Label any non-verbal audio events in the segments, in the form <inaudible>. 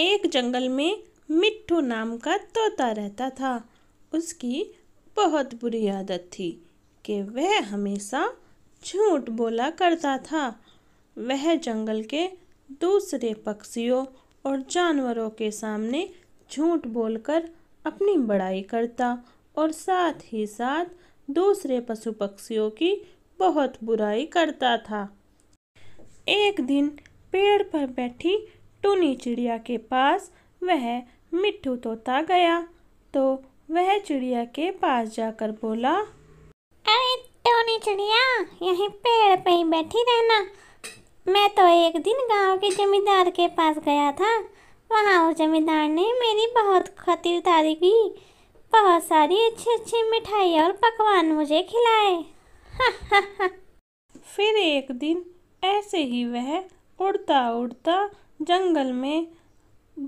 एक जंगल में मिट्टू नाम का तोता रहता था उसकी बहुत बुरी आदत थी कि वह हमेशा झूठ बोला करता था वह जंगल के दूसरे पक्षियों और जानवरों के सामने झूठ बोलकर अपनी बड़ाई करता और साथ ही साथ दूसरे पशु पक्षियों की बहुत बुराई करता था एक दिन पेड़ पर बैठी टूनी चिड़िया के पास वह मिट्टू तोता गया तो वह चिड़िया के पास जाकर बोला अरे टूनी तो चिड़िया यहीं पेड़ पे ही बैठी रहना मैं तो एक दिन गांव के जमींदार के पास गया था वहाँ उस जमींदार ने मेरी बहुत खातिरदारी की बहुत सारी अच्छी अच्छी मिठाई और पकवान मुझे खिलाए <laughs> फिर एक दिन ऐसे ही वह उड़ता उड़ता जंगल में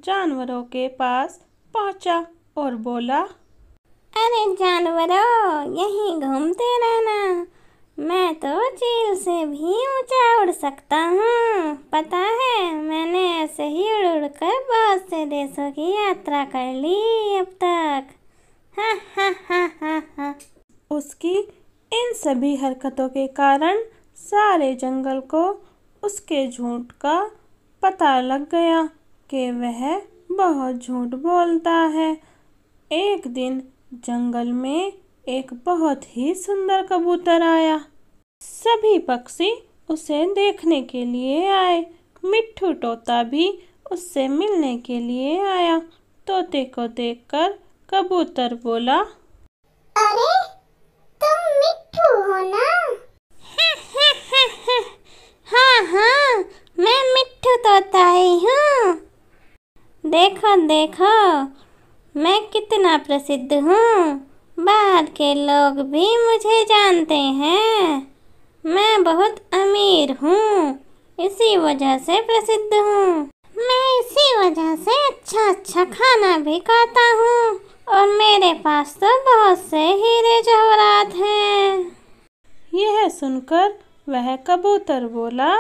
जानवरों के पास पहुंचा और बोला अरे जानवरों यहीं घूमते रहना मैं तो चील से भी ऊंचा उड़ सकता हूँ पता है मैंने ऐसे ही उड़ उड़ कर बहुत से देशों की यात्रा कर ली अब तक हा हा हा हा हा उसकी इन सभी हरकतों के कारण सारे जंगल को उसके झूठ का पता लग गया कि वह बहुत झूठ बोलता है एक दिन जंगल में एक बहुत ही सुंदर कबूतर आया सभी पक्षी उसे देखने के लिए आए मिट्ठू तोता भी उससे मिलने के लिए आया तोते को देखकर कबूतर बोला अरे देखो देखो मैं कितना प्रसिद्ध हूँ बाहर के लोग भी मुझे जानते हैं मैं बहुत अमीर हूँ इसी वजह से प्रसिद्ध हूँ मैं इसी वजह से अच्छा अच्छा खाना भी खाता हूँ और मेरे पास तो बहुत से हीरे जवाहरात हैं यह सुनकर वह कबूतर बोला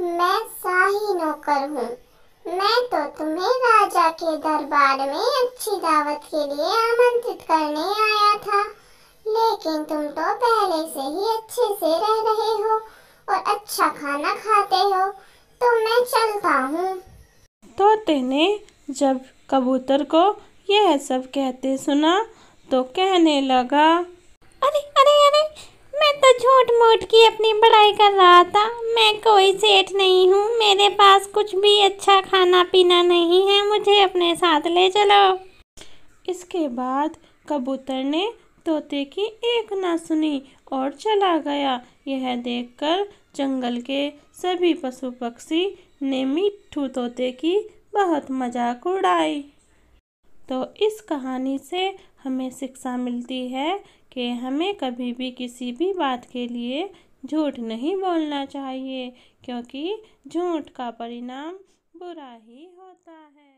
मैं शाही नौकर हूँ मैं तो तुम्हें राजा के दरबार में अच्छी दावत के लिए आमंत्रित करने आया था लेकिन तुम तो पहले से ही अच्छे से रह रहे हो और अच्छा खाना खाते हो तो मैं चलता हूँ तोते ने जब कबूतर को यह सब कहते सुना तो कहने लगा अरे उठ की अपनी पढ़ाई कर रहा था मैं कोई सेठ नहीं हूँ मेरे पास कुछ भी अच्छा खाना पीना नहीं है मुझे अपने साथ ले चलो इसके बाद कबूतर ने तोते की एक ना सुनी और चला गया यह देखकर जंगल के सभी पशु पक्षी ने मिठू तोते की बहुत मजाक उड़ाई तो इस कहानी से हमें शिक्षा मिलती है कि हमें कभी भी किसी भी बात के लिए झूठ नहीं बोलना चाहिए क्योंकि झूठ का परिणाम बुरा ही होता है